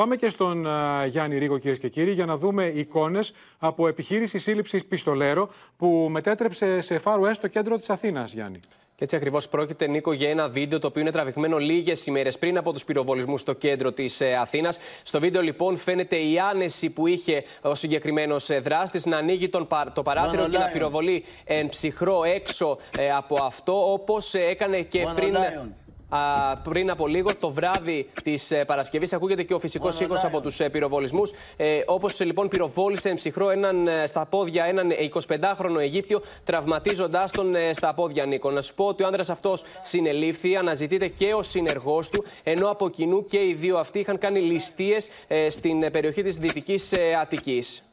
Πάμε και στον Γιάννη Ρίγο, κυρίες και κύριοι, για να δούμε εικόνες από επιχείρηση σύλληψης πιστολέρο που μετέτρεψε σε φάρου στο κέντρο της Αθήνας, Γιάννη. Και έτσι ακριβώς πρόκειται, Νίκο, για ένα βίντεο το οποίο είναι τραβηγμένο λίγες ημέρες πριν από τους πυροβολισμούς στο κέντρο της ε, Αθήνας. Στο βίντεο, λοιπόν, φαίνεται η άνεση που είχε ο συγκεκριμένος ε, δράστης να ανοίγει τον, το παράθυρο και να πυροβολεί εν ψυχρό έξω ε, από αυτό, όπως έκανε και πριν πριν από λίγο. Το βράδυ της ε, Παρασκευής ακούγεται και ο φυσικός ήχο από τους ε, πυροβολισμούς. Ε, Όπως ε, λοιπόν πυροβόλησε εν ψυχρό έναν, ε, στα πόδια έναν 25χρονο Αιγύπτιο, τραυματίζοντάς τον στα πόδια Νίκο. Να σου πω ότι ο άντρα αυτός συνελήφθη, αναζητείται και ο συνεργός του, ενώ από κοινού και οι δύο αυτοί είχαν κάνει ληστείες στην περιοχή της Δυτικής Αττικής.